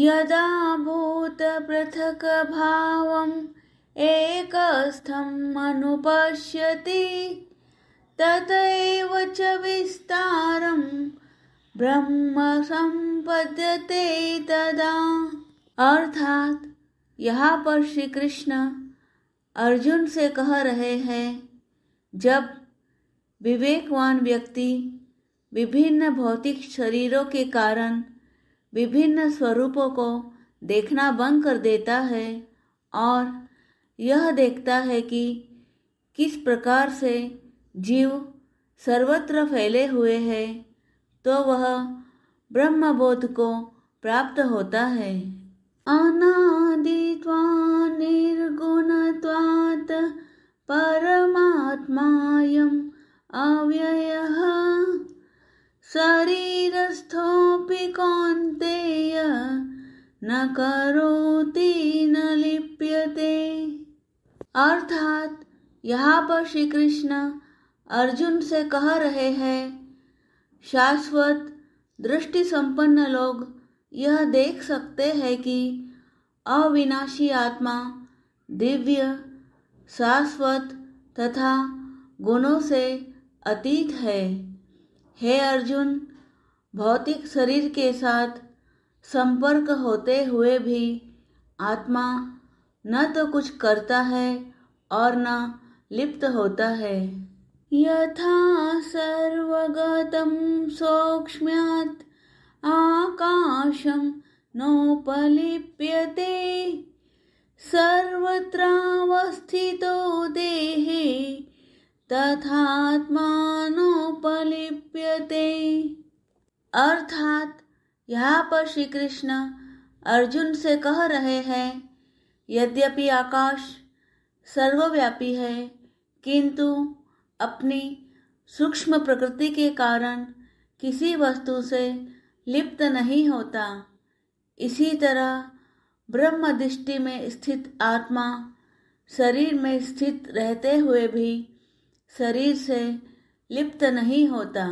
यदा भूत भाव एकस्थम् अनुपश्यति तथा च विस्तारं ब्रह्म सम्पद्यते तदा अर्थात यहाँ पर श्री कृष्ण अर्जुन से कह रहे हैं जब विवेकवान व्यक्ति विभिन्न भौतिक शरीरों के कारण विभिन्न स्वरूपों को देखना बंद कर देता है और यह देखता है कि किस प्रकार से जीव सर्वत्र फैले हुए है तो वह ब्रह्मबोध को प्राप्त होता है अनादिवा निर्गुणत्वात् परमात्मा अव्यय न करोति न लिप्यते अर्थात यहाँ पर श्री कृष्ण अर्जुन से कह रहे हैं शाश्वत दृष्टि संपन्न लोग यह देख सकते हैं कि अविनाशी आत्मा दिव्य शाश्वत तथा गुणों से अतीत है हे अर्जुन भौतिक शरीर के साथ संपर्क होते हुए भी आत्मा न तो कुछ करता है और न लिप्त होता है यथा सर्वगतम सौक्ष्म्यात् आकाशम नोपलिप्यते सर्वत्रावस्थितो देहे तथात्मानोपलिप्यते अर्थात यहाँ पर श्री कृष्ण अर्जुन से कह रहे हैं यद्यपि आकाश सर्वव्यापी है किंतु अपनी सूक्ष्म प्रकृति के कारण किसी वस्तु से लिप्त नहीं होता इसी तरह ब्रह्म दृष्टि में स्थित आत्मा शरीर में स्थित रहते हुए भी शरीर से लिप्त नहीं होता